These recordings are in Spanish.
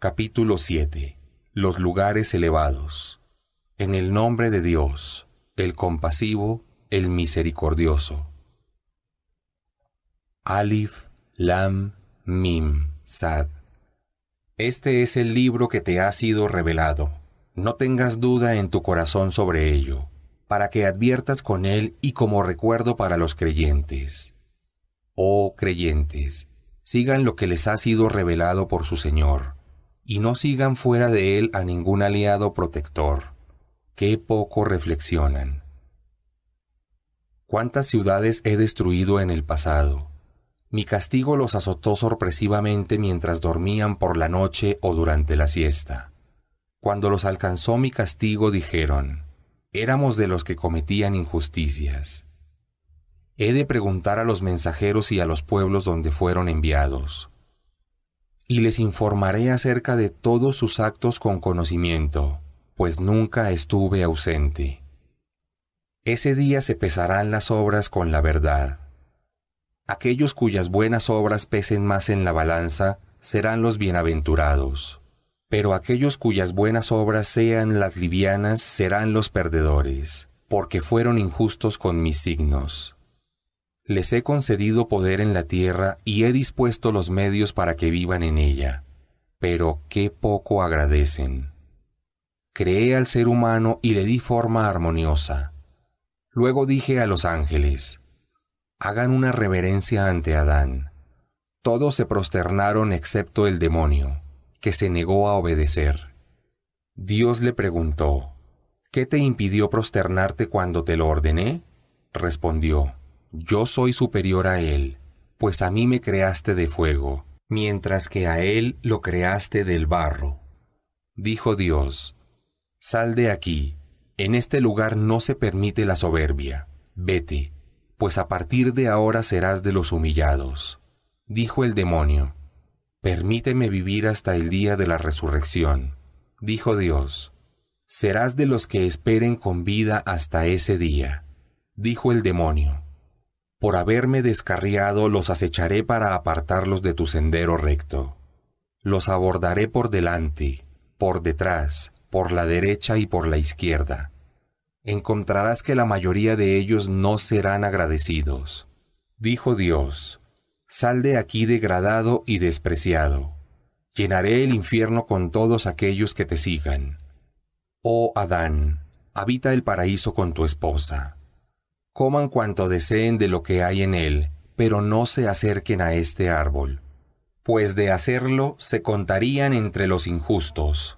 Capítulo 7. Los lugares elevados. En el nombre de Dios, el compasivo, el misericordioso. Alif, Lam, Mim, Sad. Este es el libro que te ha sido revelado. No tengas duda en tu corazón sobre ello, para que adviertas con él y como recuerdo para los creyentes. Oh creyentes, sigan lo que les ha sido revelado por su Señor y no sigan fuera de él a ningún aliado protector. Qué poco reflexionan. ¿Cuántas ciudades he destruido en el pasado? Mi castigo los azotó sorpresivamente mientras dormían por la noche o durante la siesta. Cuando los alcanzó mi castigo dijeron, éramos de los que cometían injusticias. He de preguntar a los mensajeros y a los pueblos donde fueron enviados y les informaré acerca de todos sus actos con conocimiento, pues nunca estuve ausente. Ese día se pesarán las obras con la verdad. Aquellos cuyas buenas obras pesen más en la balanza serán los bienaventurados, pero aquellos cuyas buenas obras sean las livianas serán los perdedores, porque fueron injustos con mis signos les he concedido poder en la tierra y he dispuesto los medios para que vivan en ella. Pero qué poco agradecen. Creé al ser humano y le di forma armoniosa. Luego dije a los ángeles, hagan una reverencia ante Adán. Todos se prosternaron excepto el demonio, que se negó a obedecer. Dios le preguntó, ¿qué te impidió prosternarte cuando te lo ordené? Respondió, yo soy superior a él, pues a mí me creaste de fuego, mientras que a él lo creaste del barro. Dijo Dios, Sal de aquí, en este lugar no se permite la soberbia, vete, pues a partir de ahora serás de los humillados. Dijo el demonio, Permíteme vivir hasta el día de la resurrección. Dijo Dios, Serás de los que esperen con vida hasta ese día. Dijo el demonio, por haberme descarriado los acecharé para apartarlos de tu sendero recto. Los abordaré por delante, por detrás, por la derecha y por la izquierda. Encontrarás que la mayoría de ellos no serán agradecidos. Dijo Dios, sal de aquí degradado y despreciado. Llenaré el infierno con todos aquellos que te sigan. Oh Adán, habita el paraíso con tu esposa. Coman cuanto deseen de lo que hay en él, pero no se acerquen a este árbol, pues de hacerlo se contarían entre los injustos.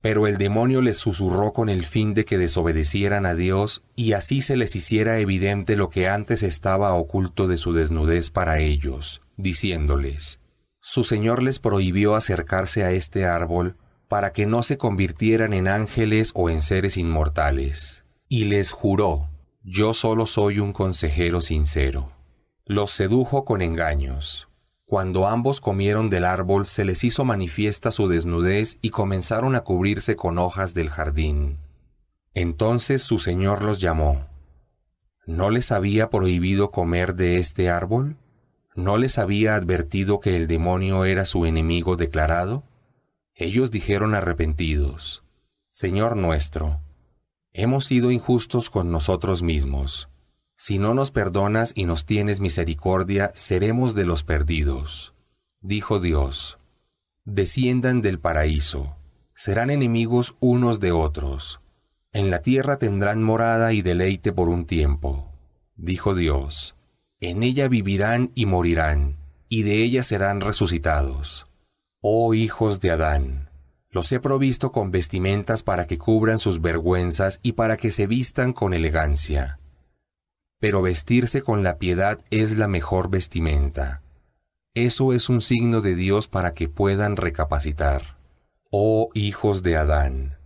Pero el demonio les susurró con el fin de que desobedecieran a Dios y así se les hiciera evidente lo que antes estaba oculto de su desnudez para ellos, diciéndoles, Su Señor les prohibió acercarse a este árbol para que no se convirtieran en ángeles o en seres inmortales. Y les juró, yo solo soy un consejero sincero. Los sedujo con engaños. Cuando ambos comieron del árbol se les hizo manifiesta su desnudez y comenzaron a cubrirse con hojas del jardín. Entonces su señor los llamó. ¿No les había prohibido comer de este árbol? ¿No les había advertido que el demonio era su enemigo declarado? Ellos dijeron arrepentidos, Señor nuestro, Hemos sido injustos con nosotros mismos. Si no nos perdonas y nos tienes misericordia, seremos de los perdidos. Dijo Dios, desciendan del paraíso, serán enemigos unos de otros. En la tierra tendrán morada y deleite por un tiempo. Dijo Dios, en ella vivirán y morirán, y de ella serán resucitados. Oh hijos de Adán, los he provisto con vestimentas para que cubran sus vergüenzas y para que se vistan con elegancia. Pero vestirse con la piedad es la mejor vestimenta. Eso es un signo de Dios para que puedan recapacitar. Oh hijos de Adán,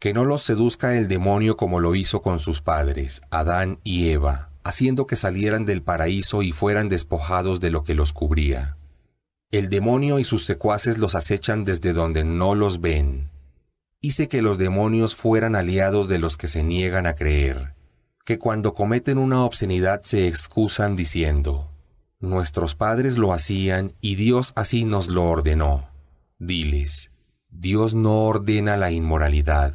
que no los seduzca el demonio como lo hizo con sus padres, Adán y Eva, haciendo que salieran del paraíso y fueran despojados de lo que los cubría. El demonio y sus secuaces los acechan desde donde no los ven. Hice que los demonios fueran aliados de los que se niegan a creer, que cuando cometen una obscenidad se excusan diciendo, Nuestros padres lo hacían y Dios así nos lo ordenó. Diles, Dios no ordena la inmoralidad.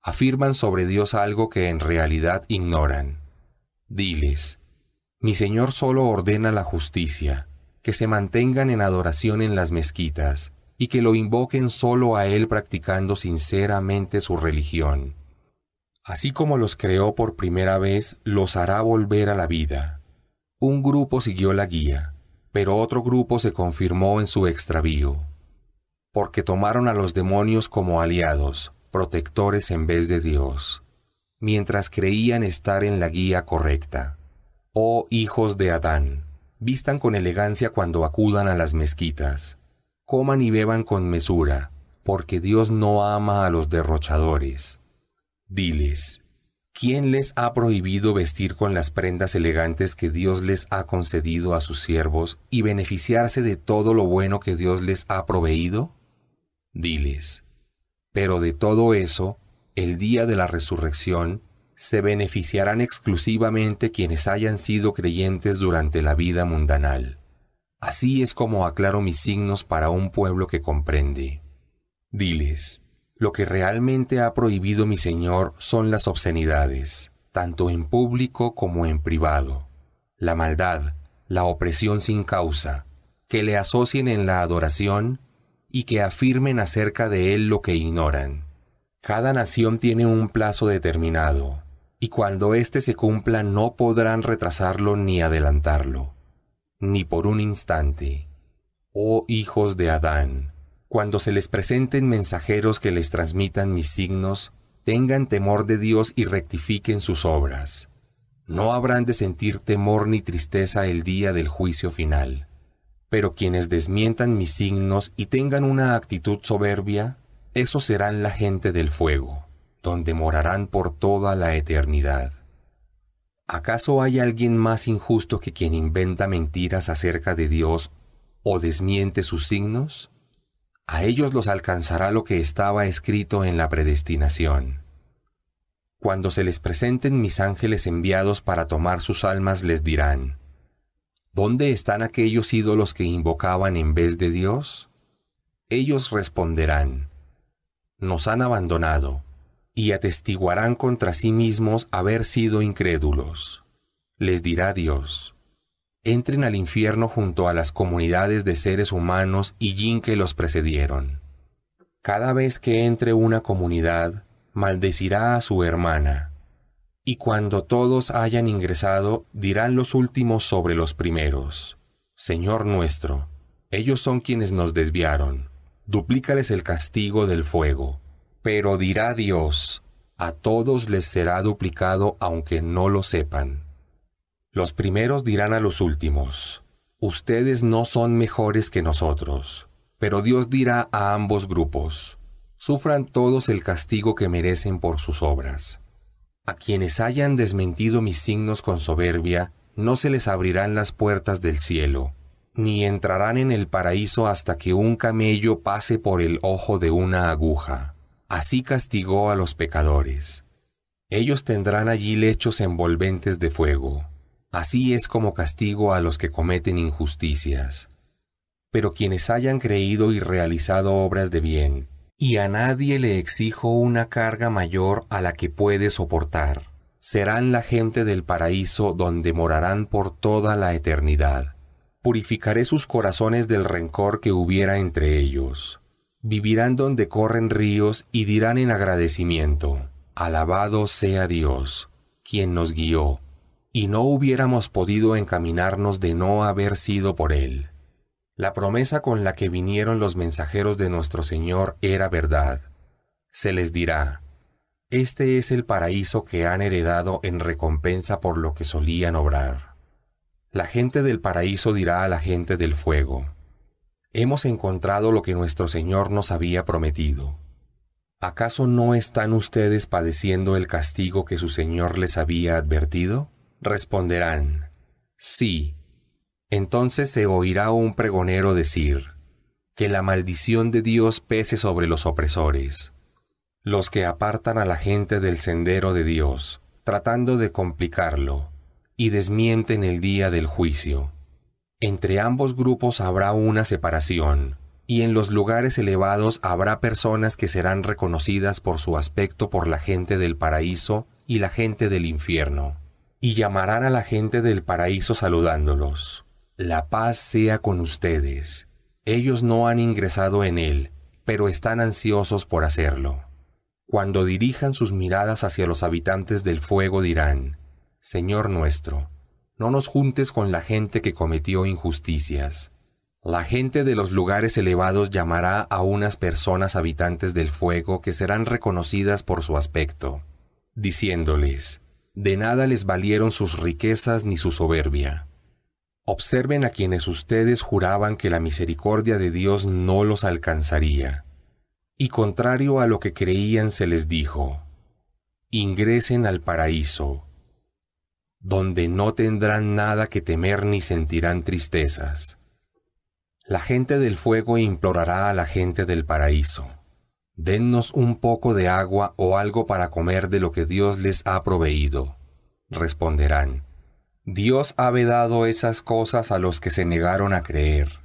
Afirman sobre Dios algo que en realidad ignoran. Diles, mi Señor solo ordena la justicia que se mantengan en adoración en las mezquitas y que lo invoquen solo a Él practicando sinceramente su religión. Así como los creó por primera vez, los hará volver a la vida. Un grupo siguió la guía, pero otro grupo se confirmó en su extravío, porque tomaron a los demonios como aliados, protectores en vez de Dios, mientras creían estar en la guía correcta. Oh hijos de Adán, vistan con elegancia cuando acudan a las mezquitas, coman y beban con mesura, porque Dios no ama a los derrochadores. Diles, ¿quién les ha prohibido vestir con las prendas elegantes que Dios les ha concedido a sus siervos y beneficiarse de todo lo bueno que Dios les ha proveído? Diles, pero de todo eso, el día de la resurrección, se beneficiarán exclusivamente quienes hayan sido creyentes durante la vida mundanal. Así es como aclaro mis signos para un pueblo que comprende. Diles, lo que realmente ha prohibido mi Señor son las obscenidades, tanto en público como en privado, la maldad, la opresión sin causa, que le asocien en la adoración y que afirmen acerca de él lo que ignoran. Cada nación tiene un plazo determinado y cuando éste se cumpla no podrán retrasarlo ni adelantarlo, ni por un instante. Oh hijos de Adán, cuando se les presenten mensajeros que les transmitan mis signos, tengan temor de Dios y rectifiquen sus obras. No habrán de sentir temor ni tristeza el día del juicio final. Pero quienes desmientan mis signos y tengan una actitud soberbia, esos serán la gente del fuego donde morarán por toda la eternidad. ¿Acaso hay alguien más injusto que quien inventa mentiras acerca de Dios o desmiente sus signos? A ellos los alcanzará lo que estaba escrito en la predestinación. Cuando se les presenten mis ángeles enviados para tomar sus almas, les dirán, ¿Dónde están aquellos ídolos que invocaban en vez de Dios? Ellos responderán, Nos han abandonado y atestiguarán contra sí mismos haber sido incrédulos. Les dirá Dios, entren al infierno junto a las comunidades de seres humanos y yin que los precedieron. Cada vez que entre una comunidad, maldecirá a su hermana. Y cuando todos hayan ingresado, dirán los últimos sobre los primeros. Señor nuestro, ellos son quienes nos desviaron. Duplícales el castigo del fuego. Pero dirá Dios, a todos les será duplicado aunque no lo sepan. Los primeros dirán a los últimos, ustedes no son mejores que nosotros. Pero Dios dirá a ambos grupos, sufran todos el castigo que merecen por sus obras. A quienes hayan desmentido mis signos con soberbia, no se les abrirán las puertas del cielo, ni entrarán en el paraíso hasta que un camello pase por el ojo de una aguja. Así castigó a los pecadores. Ellos tendrán allí lechos envolventes de fuego. Así es como castigo a los que cometen injusticias. Pero quienes hayan creído y realizado obras de bien, y a nadie le exijo una carga mayor a la que puede soportar, serán la gente del paraíso donde morarán por toda la eternidad. Purificaré sus corazones del rencor que hubiera entre ellos vivirán donde corren ríos y dirán en agradecimiento, Alabado sea Dios, quien nos guió, y no hubiéramos podido encaminarnos de no haber sido por Él. La promesa con la que vinieron los mensajeros de nuestro Señor era verdad. Se les dirá, Este es el paraíso que han heredado en recompensa por lo que solían obrar. La gente del paraíso dirá a la gente del fuego, hemos encontrado lo que nuestro Señor nos había prometido. ¿Acaso no están ustedes padeciendo el castigo que su Señor les había advertido? Responderán, sí. Entonces se oirá un pregonero decir, que la maldición de Dios pese sobre los opresores, los que apartan a la gente del sendero de Dios, tratando de complicarlo, y desmienten el día del juicio. Entre ambos grupos habrá una separación, y en los lugares elevados habrá personas que serán reconocidas por su aspecto por la gente del paraíso y la gente del infierno, y llamarán a la gente del paraíso saludándolos. La paz sea con ustedes. Ellos no han ingresado en él, pero están ansiosos por hacerlo. Cuando dirijan sus miradas hacia los habitantes del fuego dirán, Señor nuestro, no nos juntes con la gente que cometió injusticias. La gente de los lugares elevados llamará a unas personas habitantes del fuego que serán reconocidas por su aspecto, diciéndoles, de nada les valieron sus riquezas ni su soberbia. Observen a quienes ustedes juraban que la misericordia de Dios no los alcanzaría. Y contrario a lo que creían se les dijo, ingresen al paraíso donde no tendrán nada que temer ni sentirán tristezas. La gente del fuego implorará a la gente del paraíso. Dennos un poco de agua o algo para comer de lo que Dios les ha proveído. Responderán, Dios ha vedado esas cosas a los que se negaron a creer,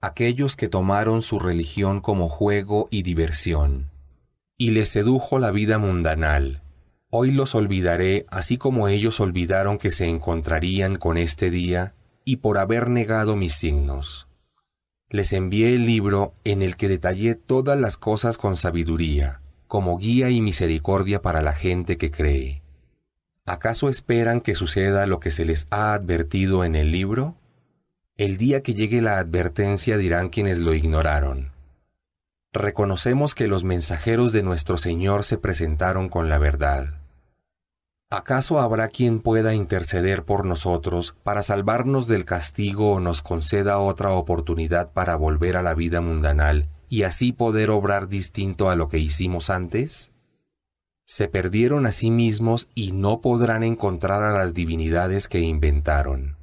aquellos que tomaron su religión como juego y diversión, y les sedujo la vida mundanal Hoy los olvidaré así como ellos olvidaron que se encontrarían con este día y por haber negado mis signos. Les envié el libro en el que detallé todas las cosas con sabiduría, como guía y misericordia para la gente que cree. ¿Acaso esperan que suceda lo que se les ha advertido en el libro? El día que llegue la advertencia dirán quienes lo ignoraron. Reconocemos que los mensajeros de nuestro Señor se presentaron con la verdad. ¿Acaso habrá quien pueda interceder por nosotros para salvarnos del castigo o nos conceda otra oportunidad para volver a la vida mundanal y así poder obrar distinto a lo que hicimos antes? Se perdieron a sí mismos y no podrán encontrar a las divinidades que inventaron.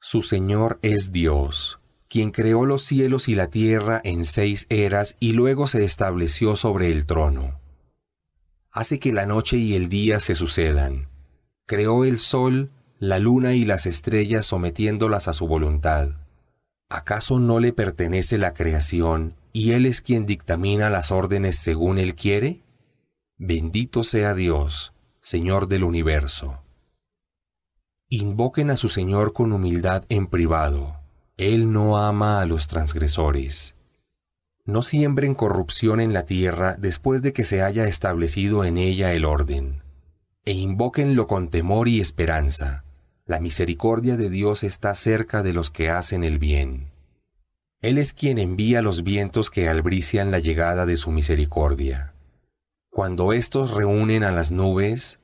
Su Señor es Dios, quien creó los cielos y la tierra en seis eras y luego se estableció sobre el trono hace que la noche y el día se sucedan. Creó el sol, la luna y las estrellas sometiéndolas a su voluntad. ¿Acaso no le pertenece la creación y Él es quien dictamina las órdenes según Él quiere? Bendito sea Dios, Señor del universo. Invoquen a su Señor con humildad en privado. Él no ama a los transgresores. No siembren corrupción en la tierra después de que se haya establecido en ella el orden. E invóquenlo con temor y esperanza. La misericordia de Dios está cerca de los que hacen el bien. Él es quien envía los vientos que albrician la llegada de su misericordia. Cuando éstos reúnen a las nubes,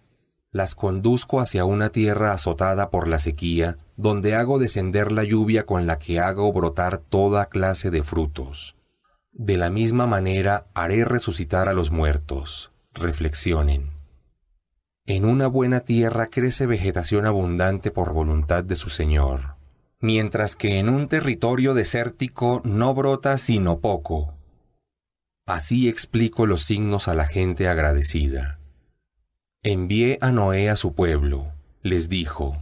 las conduzco hacia una tierra azotada por la sequía, donde hago descender la lluvia con la que hago brotar toda clase de frutos. De la misma manera haré resucitar a los muertos. Reflexionen. En una buena tierra crece vegetación abundante por voluntad de su Señor, mientras que en un territorio desértico no brota sino poco. Así explico los signos a la gente agradecida. Envié a Noé a su pueblo, les dijo,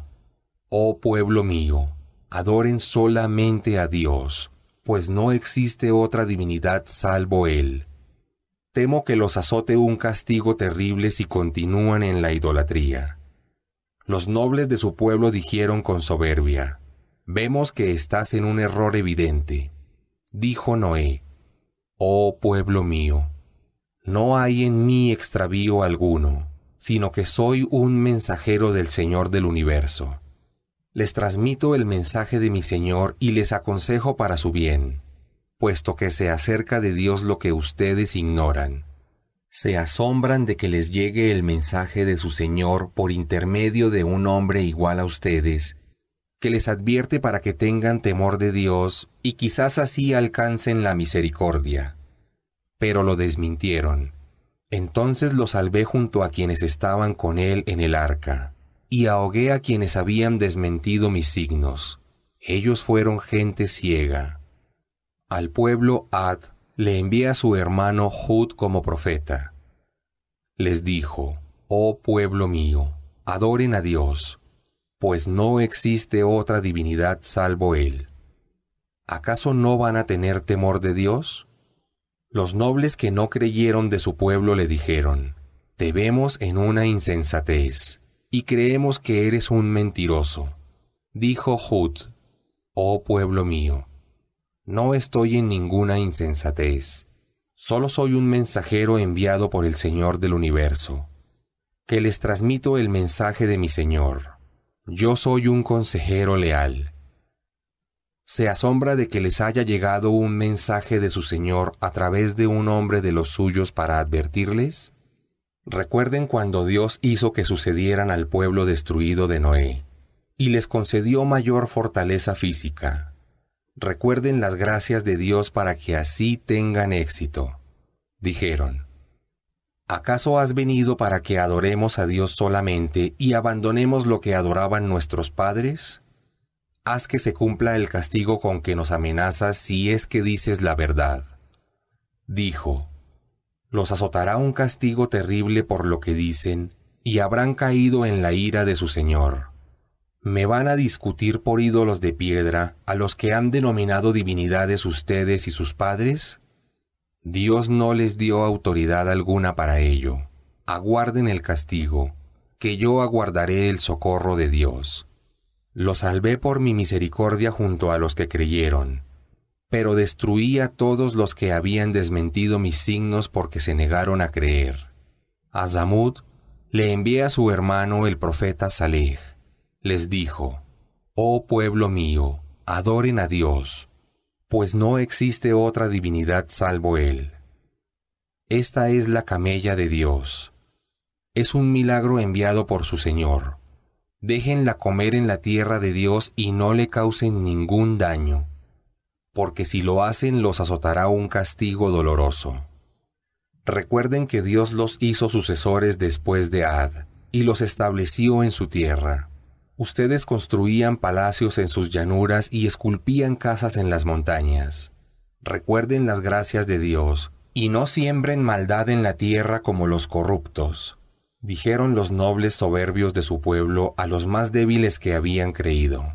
Oh pueblo mío, adoren solamente a Dios, pues no existe otra divinidad salvo Él. Temo que los azote un castigo terrible si continúan en la idolatría. Los nobles de su pueblo dijeron con soberbia, Vemos que estás en un error evidente. Dijo Noé, Oh pueblo mío, no hay en mí extravío alguno, sino que soy un mensajero del Señor del universo les transmito el mensaje de mi Señor y les aconsejo para su bien, puesto que se acerca de Dios lo que ustedes ignoran. Se asombran de que les llegue el mensaje de su Señor por intermedio de un hombre igual a ustedes, que les advierte para que tengan temor de Dios y quizás así alcancen la misericordia. Pero lo desmintieron. Entonces lo salvé junto a quienes estaban con él en el arca y ahogué a quienes habían desmentido mis signos. Ellos fueron gente ciega. Al pueblo Ad le envía a su hermano Jud como profeta. Les dijo, Oh pueblo mío, adoren a Dios, pues no existe otra divinidad salvo Él. ¿Acaso no van a tener temor de Dios? Los nobles que no creyeron de su pueblo le dijeron, Te vemos en una insensatez y creemos que eres un mentiroso. Dijo Jud, oh pueblo mío, no estoy en ninguna insensatez, solo soy un mensajero enviado por el Señor del universo, que les transmito el mensaje de mi Señor. Yo soy un consejero leal. Se asombra de que les haya llegado un mensaje de su Señor a través de un hombre de los suyos para advertirles? Recuerden cuando Dios hizo que sucedieran al pueblo destruido de Noé y les concedió mayor fortaleza física. Recuerden las gracias de Dios para que así tengan éxito. Dijeron, ¿acaso has venido para que adoremos a Dios solamente y abandonemos lo que adoraban nuestros padres? Haz que se cumpla el castigo con que nos amenazas si es que dices la verdad. Dijo, los azotará un castigo terrible por lo que dicen, y habrán caído en la ira de su Señor. Me van a discutir por ídolos de piedra a los que han denominado divinidades ustedes y sus padres? Dios no les dio autoridad alguna para ello. Aguarden el castigo, que yo aguardaré el socorro de Dios. Los salvé por mi misericordia junto a los que creyeron pero destruí a todos los que habían desmentido mis signos porque se negaron a creer. A Zamud le envié a su hermano el profeta Saleh. Les dijo, Oh pueblo mío, adoren a Dios, pues no existe otra divinidad salvo Él. Esta es la camella de Dios. Es un milagro enviado por su Señor. Déjenla comer en la tierra de Dios y no le causen ningún daño porque si lo hacen los azotará un castigo doloroso. Recuerden que Dios los hizo sucesores después de Ad, y los estableció en su tierra. Ustedes construían palacios en sus llanuras y esculpían casas en las montañas. Recuerden las gracias de Dios, y no siembren maldad en la tierra como los corruptos, dijeron los nobles soberbios de su pueblo a los más débiles que habían creído.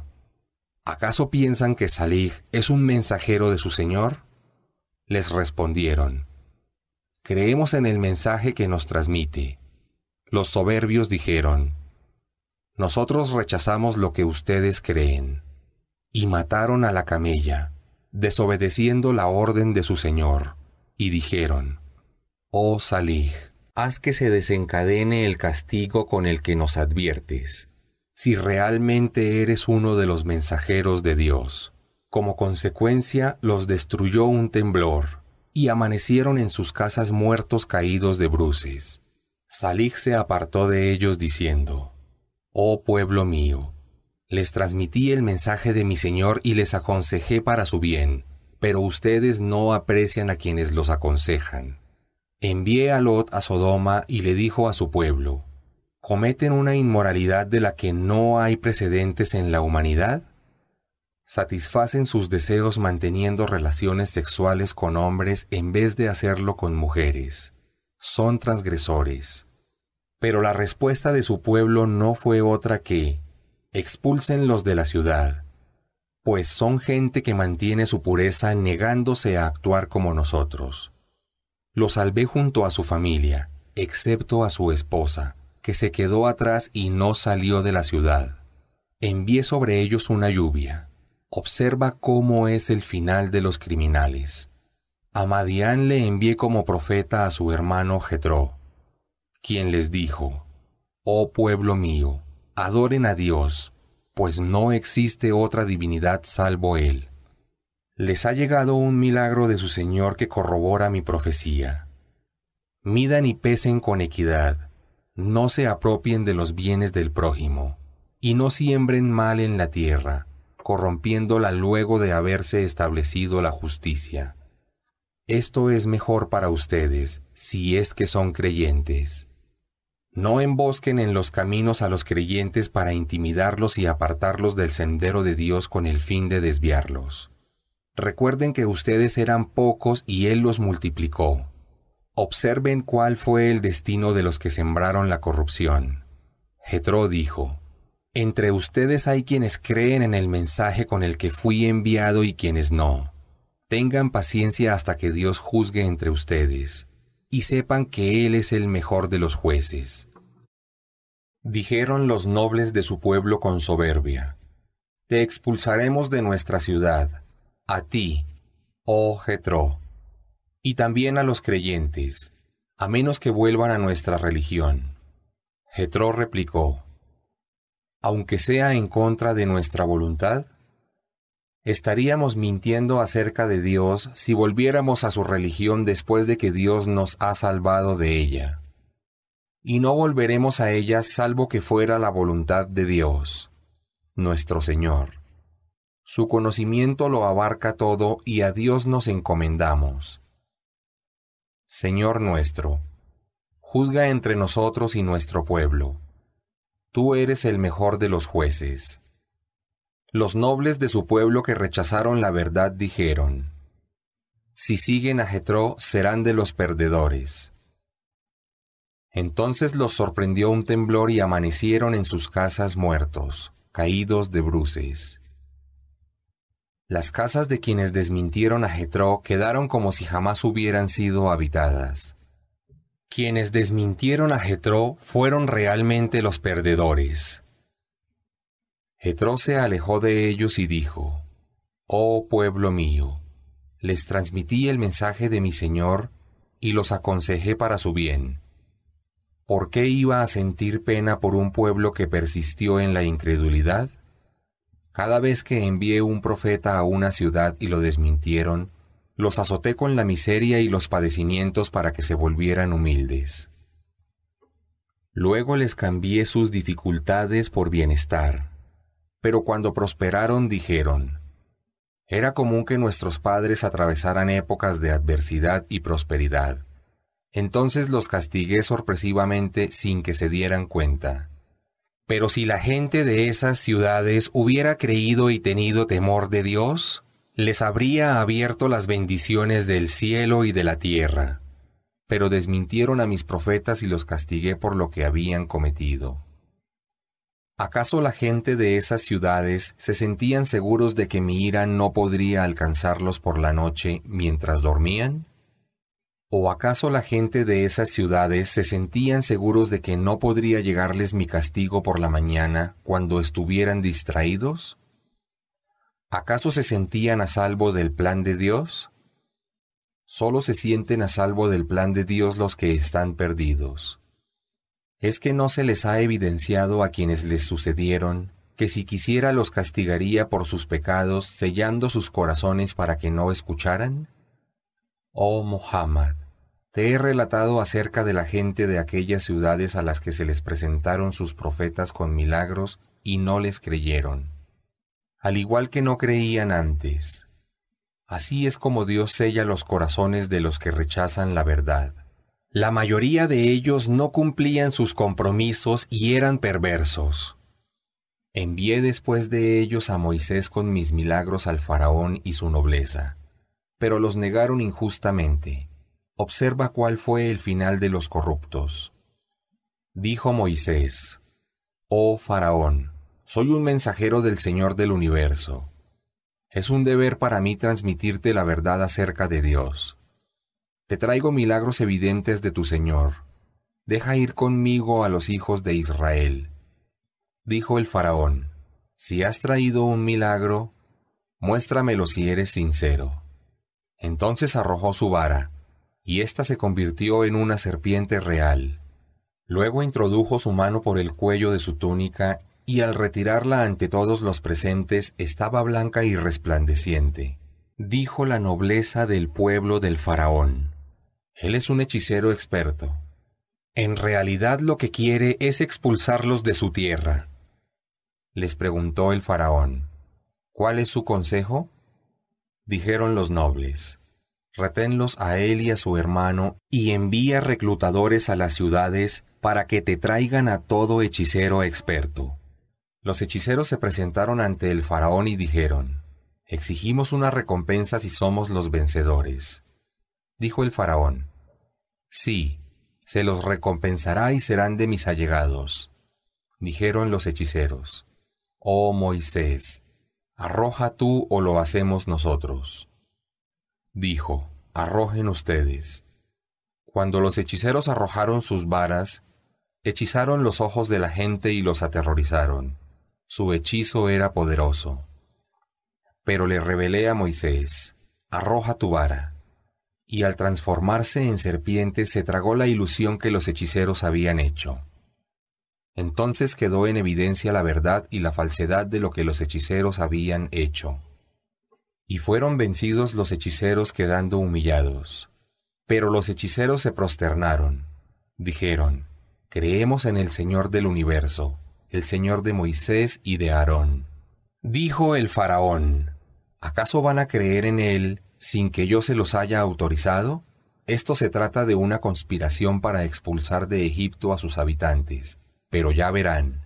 ¿Acaso piensan que Salih es un mensajero de su Señor? Les respondieron, Creemos en el mensaje que nos transmite. Los soberbios dijeron, Nosotros rechazamos lo que ustedes creen. Y mataron a la camella, desobedeciendo la orden de su Señor, y dijeron, Oh Salih, haz que se desencadene el castigo con el que nos adviertes si realmente eres uno de los mensajeros de Dios. Como consecuencia los destruyó un temblor, y amanecieron en sus casas muertos caídos de bruces. Salih se apartó de ellos diciendo, Oh pueblo mío, les transmití el mensaje de mi Señor y les aconsejé para su bien, pero ustedes no aprecian a quienes los aconsejan. Envié a Lot a Sodoma y le dijo a su pueblo, cometen una inmoralidad de la que no hay precedentes en la humanidad, satisfacen sus deseos manteniendo relaciones sexuales con hombres en vez de hacerlo con mujeres. Son transgresores. Pero la respuesta de su pueblo no fue otra que, los de la ciudad, pues son gente que mantiene su pureza negándose a actuar como nosotros. Lo salvé junto a su familia, excepto a su esposa que se quedó atrás y no salió de la ciudad. Envié sobre ellos una lluvia. Observa cómo es el final de los criminales. A le envié como profeta a su hermano Jetro, quien les dijo: Oh pueblo mío, adoren a Dios, pues no existe otra divinidad salvo él. Les ha llegado un milagro de su Señor que corrobora mi profecía. Midan y pesen con equidad no se apropien de los bienes del prójimo, y no siembren mal en la tierra, corrompiéndola luego de haberse establecido la justicia. Esto es mejor para ustedes, si es que son creyentes. No embosquen en los caminos a los creyentes para intimidarlos y apartarlos del sendero de Dios con el fin de desviarlos. Recuerden que ustedes eran pocos y Él los multiplicó Observen cuál fue el destino de los que sembraron la corrupción. Jetro dijo: Entre ustedes hay quienes creen en el mensaje con el que fui enviado y quienes no. Tengan paciencia hasta que Dios juzgue entre ustedes, y sepan que Él es el mejor de los jueces. Dijeron los nobles de su pueblo con soberbia, Te expulsaremos de nuestra ciudad, a ti, oh Jetro, y también a los creyentes, a menos que vuelvan a nuestra religión. Jetro replicó, aunque sea en contra de nuestra voluntad, estaríamos mintiendo acerca de Dios si volviéramos a su religión después de que Dios nos ha salvado de ella. Y no volveremos a ella salvo que fuera la voluntad de Dios, nuestro Señor. Su conocimiento lo abarca todo y a Dios nos encomendamos. Señor nuestro, juzga entre nosotros y nuestro pueblo. Tú eres el mejor de los jueces. Los nobles de su pueblo que rechazaron la verdad dijeron, Si siguen a Jetro serán de los perdedores. Entonces los sorprendió un temblor y amanecieron en sus casas muertos, caídos de bruces. Las casas de quienes desmintieron a Jetro quedaron como si jamás hubieran sido habitadas. Quienes desmintieron a Jetro fueron realmente los perdedores. Jetro se alejó de ellos y dijo: Oh pueblo mío, les transmití el mensaje de mi Señor y los aconsejé para su bien. ¿Por qué iba a sentir pena por un pueblo que persistió en la incredulidad? Cada vez que envié un profeta a una ciudad y lo desmintieron, los azoté con la miseria y los padecimientos para que se volvieran humildes. Luego les cambié sus dificultades por bienestar. Pero cuando prosperaron dijeron, Era común que nuestros padres atravesaran épocas de adversidad y prosperidad. Entonces los castigué sorpresivamente sin que se dieran cuenta. Pero si la gente de esas ciudades hubiera creído y tenido temor de Dios, les habría abierto las bendiciones del cielo y de la tierra. Pero desmintieron a mis profetas y los castigué por lo que habían cometido. ¿Acaso la gente de esas ciudades se sentían seguros de que mi ira no podría alcanzarlos por la noche mientras dormían? ¿O acaso la gente de esas ciudades se sentían seguros de que no podría llegarles mi castigo por la mañana cuando estuvieran distraídos? ¿Acaso se sentían a salvo del plan de Dios? Solo se sienten a salvo del plan de Dios los que están perdidos. ¿Es que no se les ha evidenciado a quienes les sucedieron que si quisiera los castigaría por sus pecados, sellando sus corazones para que no escucharan? Oh Muhammad, te he relatado acerca de la gente de aquellas ciudades a las que se les presentaron sus profetas con milagros y no les creyeron, al igual que no creían antes. Así es como Dios sella los corazones de los que rechazan la verdad. La mayoría de ellos no cumplían sus compromisos y eran perversos. Envié después de ellos a Moisés con mis milagros al faraón y su nobleza pero los negaron injustamente. Observa cuál fue el final de los corruptos. Dijo Moisés, Oh Faraón, soy un mensajero del Señor del universo. Es un deber para mí transmitirte la verdad acerca de Dios. Te traigo milagros evidentes de tu Señor. Deja ir conmigo a los hijos de Israel. Dijo el faraón, Si has traído un milagro, muéstramelo si eres sincero. Entonces arrojó su vara, y ésta se convirtió en una serpiente real. Luego introdujo su mano por el cuello de su túnica, y al retirarla ante todos los presentes estaba blanca y resplandeciente. Dijo la nobleza del pueblo del faraón. Él es un hechicero experto. En realidad lo que quiere es expulsarlos de su tierra. Les preguntó el faraón, ¿cuál es su consejo? Dijeron los nobles, reténlos a él y a su hermano, y envía reclutadores a las ciudades para que te traigan a todo hechicero experto. Los hechiceros se presentaron ante el faraón y dijeron, Exigimos una recompensa si somos los vencedores. Dijo el faraón, Sí, se los recompensará y serán de mis allegados. Dijeron los hechiceros, Oh Moisés, Arroja tú o lo hacemos nosotros. Dijo, Arrojen ustedes. Cuando los hechiceros arrojaron sus varas, hechizaron los ojos de la gente y los aterrorizaron. Su hechizo era poderoso. Pero le revelé a Moisés, Arroja tu vara. Y al transformarse en serpiente se tragó la ilusión que los hechiceros habían hecho. Entonces quedó en evidencia la verdad y la falsedad de lo que los hechiceros habían hecho. Y fueron vencidos los hechiceros quedando humillados. Pero los hechiceros se prosternaron. Dijeron, Creemos en el Señor del universo, el Señor de Moisés y de Aarón. Dijo el faraón, ¿acaso van a creer en él sin que yo se los haya autorizado? Esto se trata de una conspiración para expulsar de Egipto a sus habitantes pero ya verán.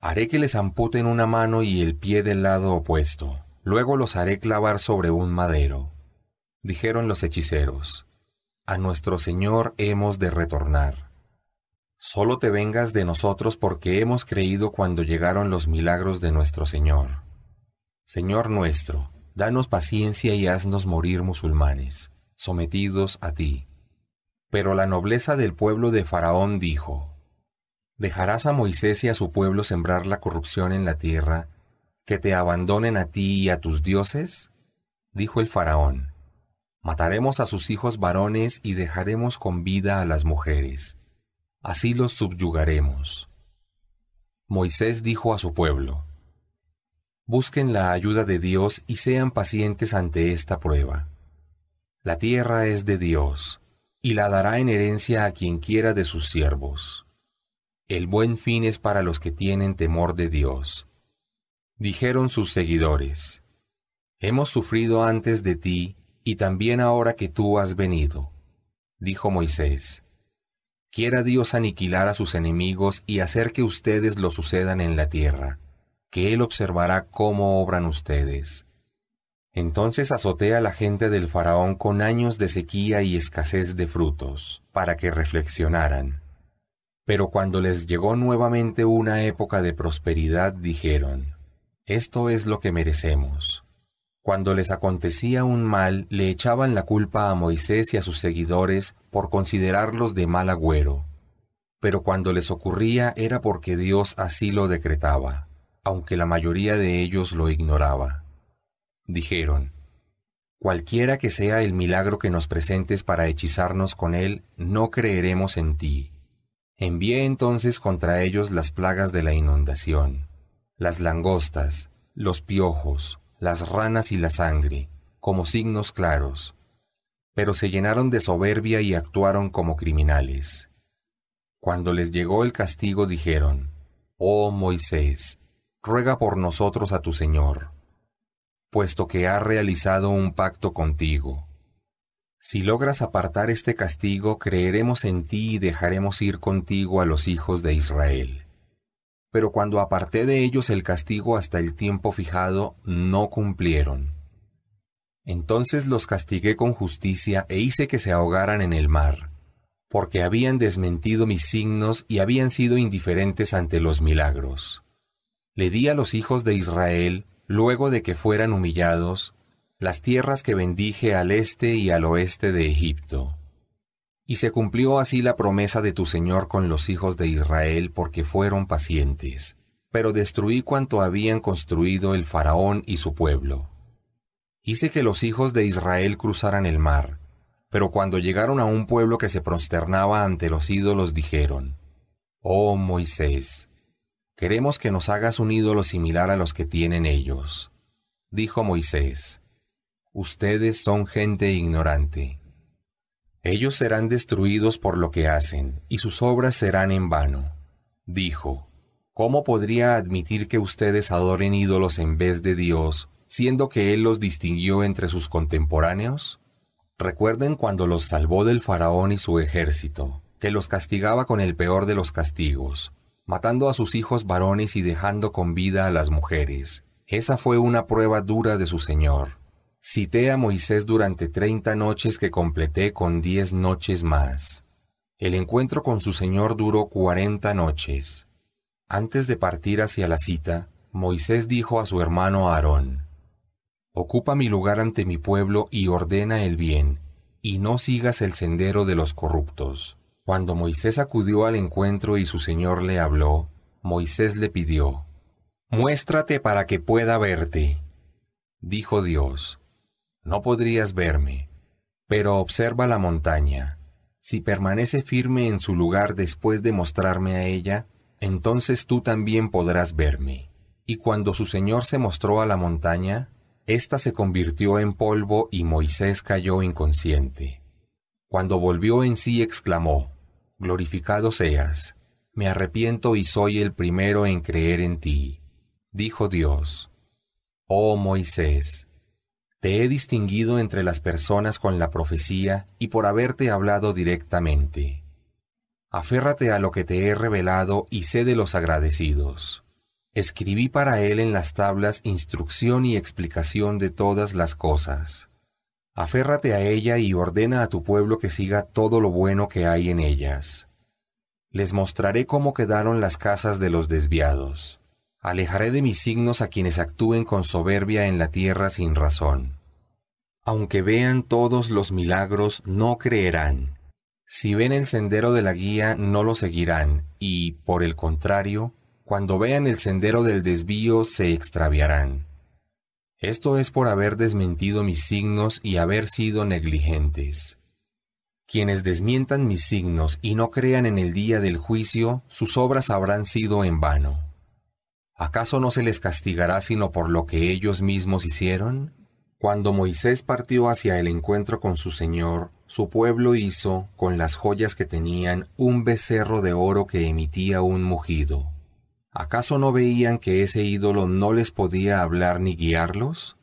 Haré que les amputen una mano y el pie del lado opuesto, luego los haré clavar sobre un madero. Dijeron los hechiceros, A nuestro Señor hemos de retornar. Solo te vengas de nosotros porque hemos creído cuando llegaron los milagros de nuestro Señor. Señor nuestro, danos paciencia y haznos morir musulmanes, sometidos a ti. Pero la nobleza del pueblo de Faraón dijo, ¿Dejarás a Moisés y a su pueblo sembrar la corrupción en la tierra, que te abandonen a ti y a tus dioses? Dijo el faraón, Mataremos a sus hijos varones y dejaremos con vida a las mujeres. Así los subyugaremos. Moisés dijo a su pueblo, Busquen la ayuda de Dios y sean pacientes ante esta prueba. La tierra es de Dios, y la dará en herencia a quien quiera de sus siervos. El buen fin es para los que tienen temor de Dios. Dijeron sus seguidores, Hemos sufrido antes de ti, y también ahora que tú has venido. Dijo Moisés, Quiera Dios aniquilar a sus enemigos y hacer que ustedes lo sucedan en la tierra, que Él observará cómo obran ustedes. Entonces azotea a la gente del faraón con años de sequía y escasez de frutos, para que reflexionaran pero cuando les llegó nuevamente una época de prosperidad, dijeron, Esto es lo que merecemos. Cuando les acontecía un mal, le echaban la culpa a Moisés y a sus seguidores por considerarlos de mal agüero. Pero cuando les ocurría era porque Dios así lo decretaba, aunque la mayoría de ellos lo ignoraba. Dijeron, Cualquiera que sea el milagro que nos presentes para hechizarnos con él, no creeremos en ti Envié entonces contra ellos las plagas de la inundación, las langostas, los piojos, las ranas y la sangre, como signos claros. Pero se llenaron de soberbia y actuaron como criminales. Cuando les llegó el castigo dijeron, Oh Moisés, ruega por nosotros a tu Señor, puesto que ha realizado un pacto contigo si logras apartar este castigo, creeremos en ti y dejaremos ir contigo a los hijos de Israel. Pero cuando aparté de ellos el castigo hasta el tiempo fijado, no cumplieron. Entonces los castigué con justicia e hice que se ahogaran en el mar, porque habían desmentido mis signos y habían sido indiferentes ante los milagros. Le di a los hijos de Israel, luego de que fueran humillados, las tierras que bendije al este y al oeste de Egipto. Y se cumplió así la promesa de tu Señor con los hijos de Israel porque fueron pacientes, pero destruí cuanto habían construido el faraón y su pueblo. Hice que los hijos de Israel cruzaran el mar, pero cuando llegaron a un pueblo que se prosternaba ante los ídolos dijeron, Oh Moisés, queremos que nos hagas un ídolo similar a los que tienen ellos. Dijo Moisés, ustedes son gente ignorante. Ellos serán destruidos por lo que hacen, y sus obras serán en vano. Dijo, ¿cómo podría admitir que ustedes adoren ídolos en vez de Dios, siendo que Él los distinguió entre sus contemporáneos? Recuerden cuando los salvó del faraón y su ejército, que los castigaba con el peor de los castigos, matando a sus hijos varones y dejando con vida a las mujeres. Esa fue una prueba dura de su Señor Cité a Moisés durante treinta noches que completé con diez noches más. El encuentro con su Señor duró cuarenta noches. Antes de partir hacia la cita, Moisés dijo a su hermano Aarón, Ocupa mi lugar ante mi pueblo y ordena el bien, y no sigas el sendero de los corruptos. Cuando Moisés acudió al encuentro y su Señor le habló, Moisés le pidió, Muéstrate para que pueda verte. Dijo Dios, no podrías verme. Pero observa la montaña. Si permanece firme en su lugar después de mostrarme a ella, entonces tú también podrás verme. Y cuando su señor se mostró a la montaña, ésta se convirtió en polvo y Moisés cayó inconsciente. Cuando volvió en sí exclamó, Glorificado seas, me arrepiento y soy el primero en creer en ti. Dijo Dios, Oh Moisés, te he distinguido entre las personas con la profecía y por haberte hablado directamente. Aférrate a lo que te he revelado y sé de los agradecidos. Escribí para él en las tablas instrucción y explicación de todas las cosas. Aférrate a ella y ordena a tu pueblo que siga todo lo bueno que hay en ellas. Les mostraré cómo quedaron las casas de los desviados Alejaré de mis signos a quienes actúen con soberbia en la tierra sin razón. Aunque vean todos los milagros, no creerán. Si ven el sendero de la guía, no lo seguirán, y, por el contrario, cuando vean el sendero del desvío, se extraviarán. Esto es por haber desmentido mis signos y haber sido negligentes. Quienes desmientan mis signos y no crean en el día del juicio, sus obras habrán sido en vano. ¿Acaso no se les castigará sino por lo que ellos mismos hicieron? Cuando Moisés partió hacia el encuentro con su Señor, su pueblo hizo, con las joyas que tenían, un becerro de oro que emitía un mugido. ¿Acaso no veían que ese ídolo no les podía hablar ni guiarlos?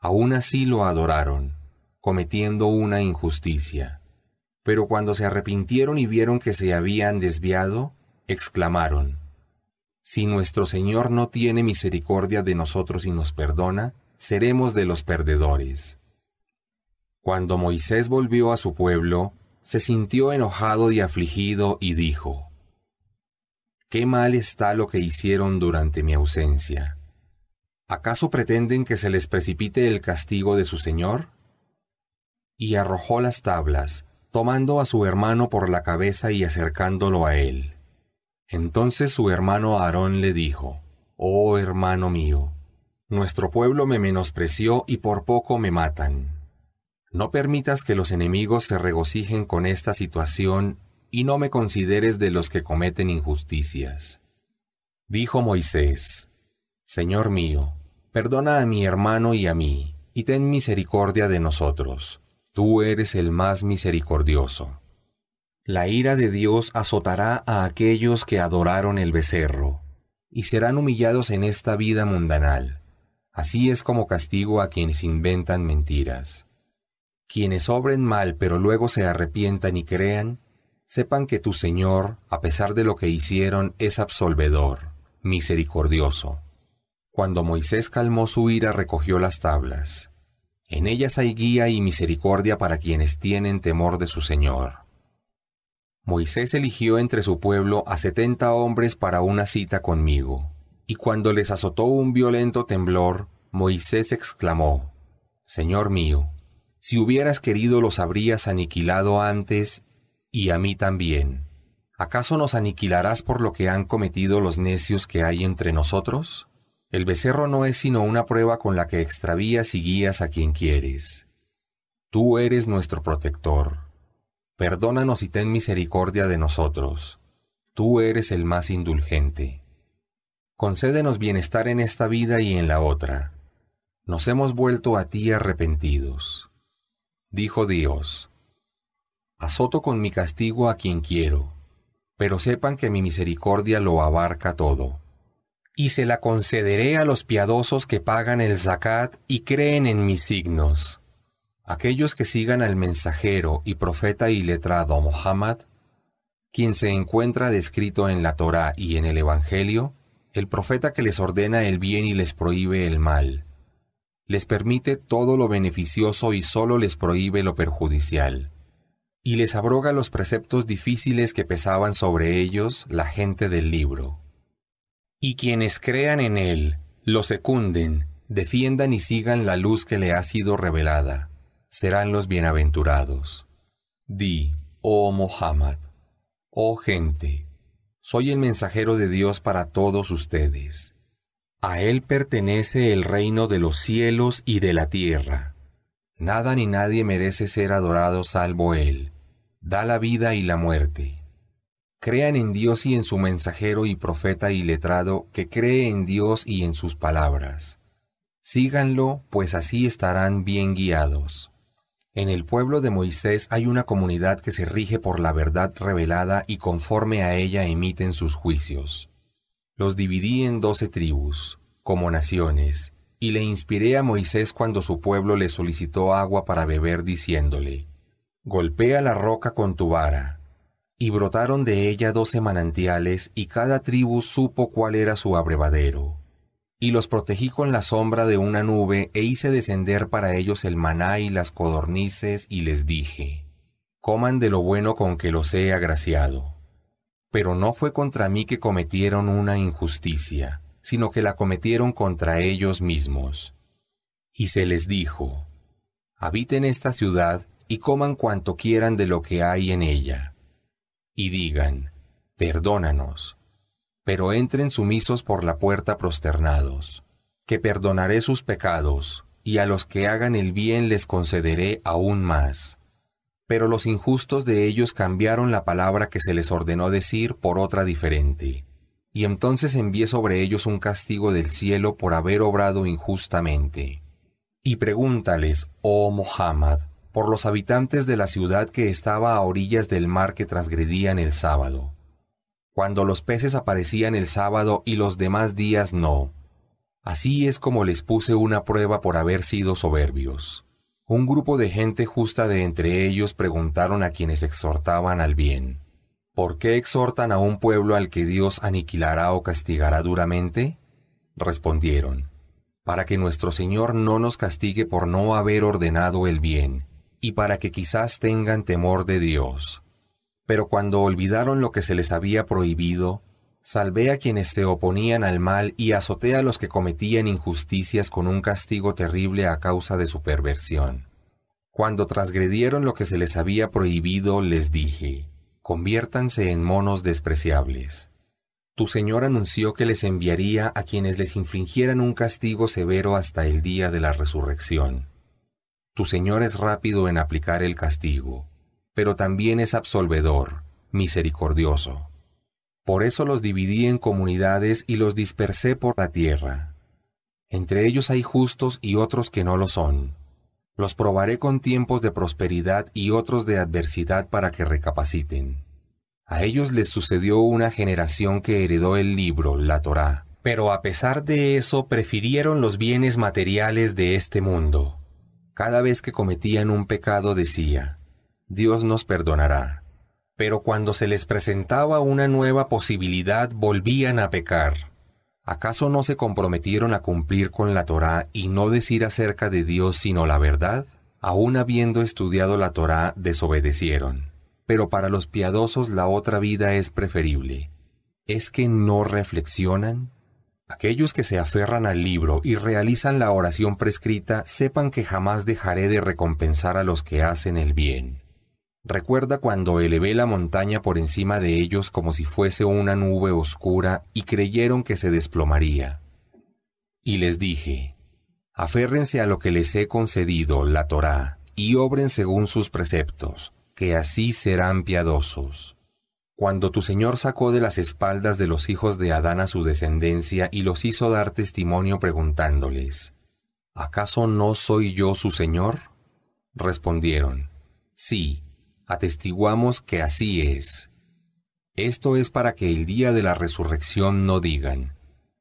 Aún así lo adoraron, cometiendo una injusticia. Pero cuando se arrepintieron y vieron que se habían desviado, exclamaron, si nuestro Señor no tiene misericordia de nosotros y nos perdona, seremos de los perdedores. Cuando Moisés volvió a su pueblo, se sintió enojado y afligido y dijo, Qué mal está lo que hicieron durante mi ausencia. ¿Acaso pretenden que se les precipite el castigo de su Señor? Y arrojó las tablas, tomando a su hermano por la cabeza y acercándolo a él. Entonces su hermano Aarón le dijo, Oh hermano mío, nuestro pueblo me menospreció y por poco me matan. No permitas que los enemigos se regocijen con esta situación y no me consideres de los que cometen injusticias. Dijo Moisés, Señor mío, perdona a mi hermano y a mí, y ten misericordia de nosotros. Tú eres el más misericordioso. La ira de Dios azotará a aquellos que adoraron el becerro, y serán humillados en esta vida mundanal. Así es como castigo a quienes inventan mentiras. Quienes obren mal pero luego se arrepientan y crean, sepan que tu Señor, a pesar de lo que hicieron, es absolvedor, misericordioso. Cuando Moisés calmó su ira recogió las tablas. En ellas hay guía y misericordia para quienes tienen temor de su Señor Moisés eligió entre su pueblo a setenta hombres para una cita conmigo. Y cuando les azotó un violento temblor, Moisés exclamó, Señor mío, si hubieras querido los habrías aniquilado antes, y a mí también. ¿Acaso nos aniquilarás por lo que han cometido los necios que hay entre nosotros? El becerro no es sino una prueba con la que extravías y guías a quien quieres. Tú eres nuestro protector. Perdónanos y ten misericordia de nosotros. Tú eres el más indulgente. Concédenos bienestar en esta vida y en la otra. Nos hemos vuelto a ti arrepentidos. Dijo Dios, Azoto con mi castigo a quien quiero, pero sepan que mi misericordia lo abarca todo. Y se la concederé a los piadosos que pagan el zakat y creen en mis signos aquellos que sigan al mensajero y profeta y letrado Muhammad, quien se encuentra descrito en la Torá y en el Evangelio, el profeta que les ordena el bien y les prohíbe el mal, les permite todo lo beneficioso y solo les prohíbe lo perjudicial, y les abroga los preceptos difíciles que pesaban sobre ellos la gente del libro. Y quienes crean en él, lo secunden, defiendan y sigan la luz que le ha sido revelada serán los bienaventurados. Di, oh Mohammed, oh gente, soy el mensajero de Dios para todos ustedes. A Él pertenece el reino de los cielos y de la tierra. Nada ni nadie merece ser adorado salvo Él. Da la vida y la muerte. Crean en Dios y en su mensajero y profeta y letrado que cree en Dios y en sus palabras. Síganlo, pues así estarán bien guiados. En el pueblo de Moisés hay una comunidad que se rige por la verdad revelada y conforme a ella emiten sus juicios. Los dividí en doce tribus, como naciones, y le inspiré a Moisés cuando su pueblo le solicitó agua para beber, diciéndole, Golpea la roca con tu vara. Y brotaron de ella doce manantiales, y cada tribu supo cuál era su abrevadero y los protegí con la sombra de una nube, e hice descender para ellos el maná y las codornices, y les dije, Coman de lo bueno con que los he agraciado. Pero no fue contra mí que cometieron una injusticia, sino que la cometieron contra ellos mismos. Y se les dijo, Habiten esta ciudad, y coman cuanto quieran de lo que hay en ella. Y digan, Perdónanos, pero entren sumisos por la puerta prosternados, que perdonaré sus pecados, y a los que hagan el bien les concederé aún más. Pero los injustos de ellos cambiaron la palabra que se les ordenó decir por otra diferente. Y entonces envié sobre ellos un castigo del cielo por haber obrado injustamente. Y pregúntales, oh Mohammed, por los habitantes de la ciudad que estaba a orillas del mar que transgredían el sábado cuando los peces aparecían el sábado y los demás días no. Así es como les puse una prueba por haber sido soberbios. Un grupo de gente justa de entre ellos preguntaron a quienes exhortaban al bien, ¿por qué exhortan a un pueblo al que Dios aniquilará o castigará duramente? Respondieron, para que nuestro Señor no nos castigue por no haber ordenado el bien, y para que quizás tengan temor de Dios. Pero cuando olvidaron lo que se les había prohibido, salvé a quienes se oponían al mal y azoté a los que cometían injusticias con un castigo terrible a causa de su perversión. Cuando transgredieron lo que se les había prohibido, les dije, conviértanse en monos despreciables. Tu Señor anunció que les enviaría a quienes les infligieran un castigo severo hasta el día de la resurrección. Tu Señor es rápido en aplicar el castigo pero también es absolvedor, misericordioso. Por eso los dividí en comunidades y los dispersé por la tierra. Entre ellos hay justos y otros que no lo son. Los probaré con tiempos de prosperidad y otros de adversidad para que recapaciten. A ellos les sucedió una generación que heredó el libro, la Torá, pero a pesar de eso prefirieron los bienes materiales de este mundo. Cada vez que cometían un pecado decía, Dios nos perdonará. Pero cuando se les presentaba una nueva posibilidad volvían a pecar. ¿Acaso no se comprometieron a cumplir con la Torá y no decir acerca de Dios sino la verdad? Aún habiendo estudiado la Torá, desobedecieron. Pero para los piadosos la otra vida es preferible. ¿Es que no reflexionan? Aquellos que se aferran al libro y realizan la oración prescrita, sepan que jamás dejaré de recompensar a los que hacen el bien. Recuerda cuando elevé la montaña por encima de ellos como si fuese una nube oscura y creyeron que se desplomaría. Y les dije, aférrense a lo que les he concedido, la Torá, y obren según sus preceptos, que así serán piadosos. Cuando tu Señor sacó de las espaldas de los hijos de Adán a su descendencia y los hizo dar testimonio preguntándoles, ¿acaso no soy yo su Señor? Respondieron, sí atestiguamos que así es. Esto es para que el día de la resurrección no digan,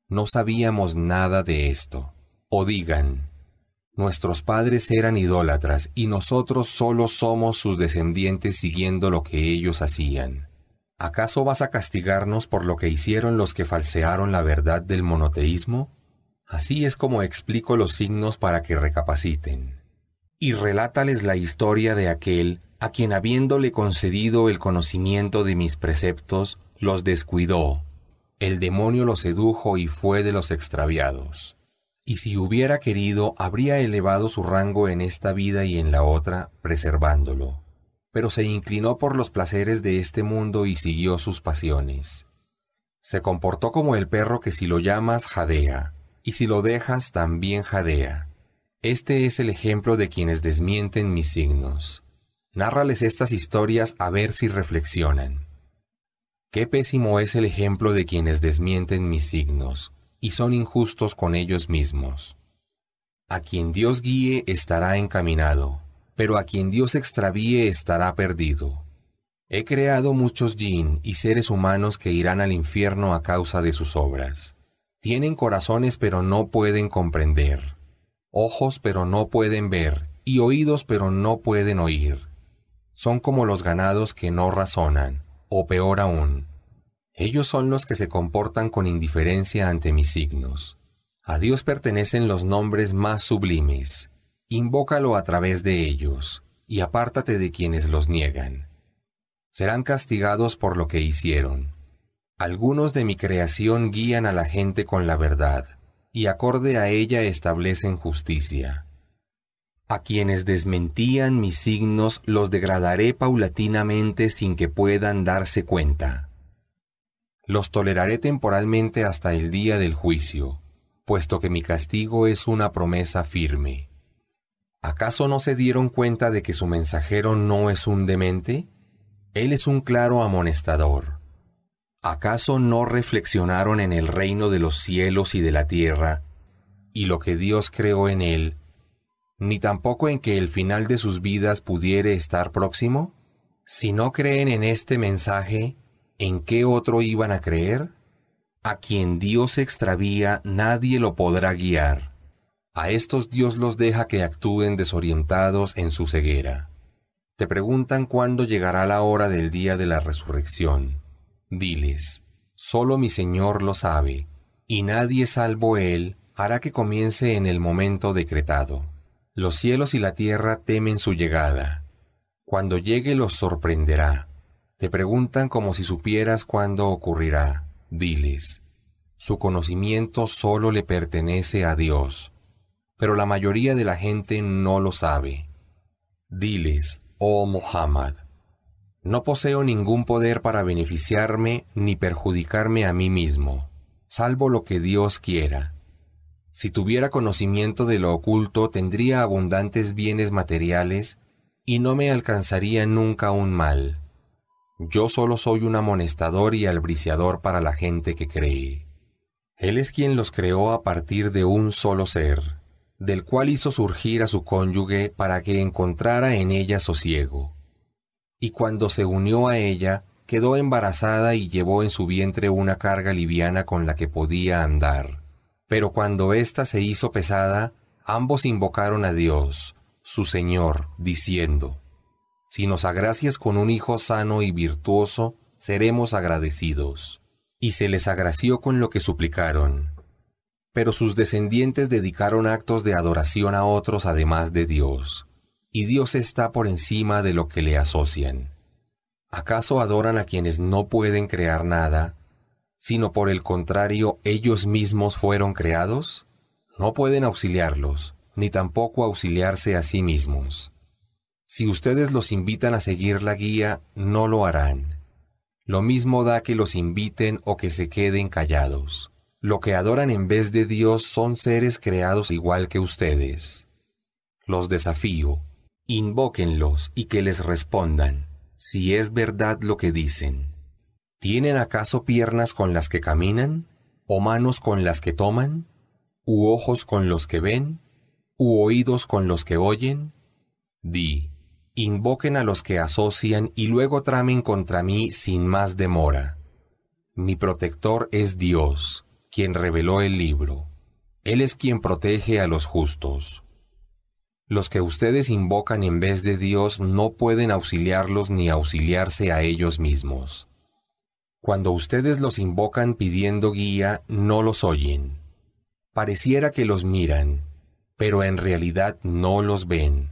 no sabíamos nada de esto, o digan, nuestros padres eran idólatras y nosotros solo somos sus descendientes siguiendo lo que ellos hacían. ¿Acaso vas a castigarnos por lo que hicieron los que falsearon la verdad del monoteísmo? Así es como explico los signos para que recapaciten. Y relátales la historia de aquel a quien habiéndole concedido el conocimiento de mis preceptos, los descuidó. El demonio lo sedujo y fue de los extraviados. Y si hubiera querido, habría elevado su rango en esta vida y en la otra, preservándolo. Pero se inclinó por los placeres de este mundo y siguió sus pasiones. Se comportó como el perro que si lo llamas jadea, y si lo dejas también jadea. Este es el ejemplo de quienes desmienten mis signos. Nárrales estas historias a ver si reflexionan. Qué pésimo es el ejemplo de quienes desmienten mis signos y son injustos con ellos mismos. A quien Dios guíe estará encaminado, pero a quien Dios extravíe estará perdido. He creado muchos jin y seres humanos que irán al infierno a causa de sus obras. Tienen corazones pero no pueden comprender, ojos pero no pueden ver, y oídos pero no pueden oír son como los ganados que no razonan, o peor aún. Ellos son los que se comportan con indiferencia ante mis signos. A Dios pertenecen los nombres más sublimes. Invócalo a través de ellos, y apártate de quienes los niegan. Serán castigados por lo que hicieron. Algunos de mi creación guían a la gente con la verdad, y acorde a ella establecen justicia. A quienes desmentían mis signos los degradaré paulatinamente sin que puedan darse cuenta. Los toleraré temporalmente hasta el día del juicio, puesto que mi castigo es una promesa firme. ¿Acaso no se dieron cuenta de que su mensajero no es un demente? Él es un claro amonestador. ¿Acaso no reflexionaron en el reino de los cielos y de la tierra, y lo que Dios creó en él, ni tampoco en que el final de sus vidas pudiere estar próximo? Si no creen en este mensaje, ¿en qué otro iban a creer? A quien Dios extravía nadie lo podrá guiar. A estos Dios los deja que actúen desorientados en su ceguera. Te preguntan cuándo llegará la hora del día de la resurrección. Diles, solo mi Señor lo sabe, y nadie salvo Él hará que comience en el momento decretado. Los cielos y la tierra temen su llegada. Cuando llegue los sorprenderá. Te preguntan como si supieras cuándo ocurrirá. Diles. Su conocimiento solo le pertenece a Dios, pero la mayoría de la gente no lo sabe. Diles, oh Muhammad, no poseo ningún poder para beneficiarme ni perjudicarme a mí mismo, salvo lo que Dios quiera. Si tuviera conocimiento de lo oculto, tendría abundantes bienes materiales y no me alcanzaría nunca un mal. Yo solo soy un amonestador y albriciador para la gente que cree. Él es quien los creó a partir de un solo ser, del cual hizo surgir a su cónyuge para que encontrara en ella sosiego. Y cuando se unió a ella, quedó embarazada y llevó en su vientre una carga liviana con la que podía andar pero cuando ésta se hizo pesada, ambos invocaron a Dios, su Señor, diciendo, Si nos agracias con un hijo sano y virtuoso, seremos agradecidos. Y se les agració con lo que suplicaron. Pero sus descendientes dedicaron actos de adoración a otros además de Dios, y Dios está por encima de lo que le asocian. ¿Acaso adoran a quienes no pueden crear nada sino por el contrario ellos mismos fueron creados? No pueden auxiliarlos, ni tampoco auxiliarse a sí mismos. Si ustedes los invitan a seguir la guía, no lo harán. Lo mismo da que los inviten o que se queden callados. Lo que adoran en vez de Dios son seres creados igual que ustedes. Los desafío, invóquenlos y que les respondan, si es verdad lo que dicen. ¿Tienen acaso piernas con las que caminan? ¿O manos con las que toman? ¿U ojos con los que ven? ¿U oídos con los que oyen? Di, invoquen a los que asocian y luego tramen contra mí sin más demora. Mi protector es Dios, quien reveló el libro. Él es quien protege a los justos. Los que ustedes invocan en vez de Dios no pueden auxiliarlos ni auxiliarse a ellos mismos. Cuando ustedes los invocan pidiendo guía, no los oyen. Pareciera que los miran, pero en realidad no los ven.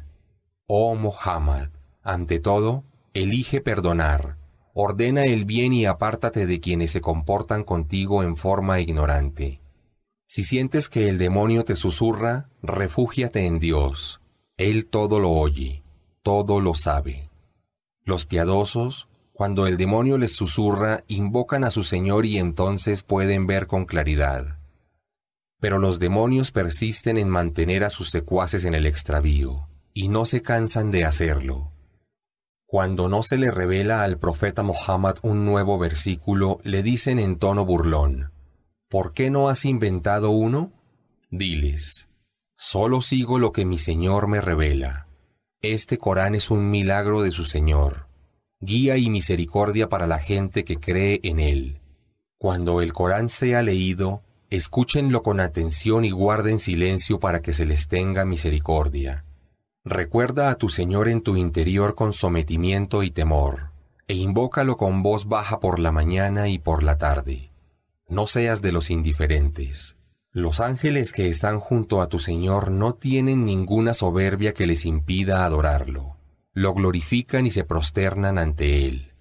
Oh Muhammad, ante todo, elige perdonar, ordena el bien y apártate de quienes se comportan contigo en forma ignorante. Si sientes que el demonio te susurra, refúgiate en Dios. Él todo lo oye, todo lo sabe. Los piadosos cuando el demonio les susurra, invocan a su Señor y entonces pueden ver con claridad. Pero los demonios persisten en mantener a sus secuaces en el extravío, y no se cansan de hacerlo. Cuando no se le revela al profeta Mohammed un nuevo versículo, le dicen en tono burlón, ¿Por qué no has inventado uno? Diles, solo sigo lo que mi Señor me revela. Este Corán es un milagro de su Señor guía y misericordia para la gente que cree en Él. Cuando el Corán sea leído, escúchenlo con atención y guarden silencio para que se les tenga misericordia. Recuerda a tu Señor en tu interior con sometimiento y temor, e invócalo con voz baja por la mañana y por la tarde. No seas de los indiferentes. Los ángeles que están junto a tu Señor no tienen ninguna soberbia que les impida adorarlo lo glorifican y se prosternan ante él.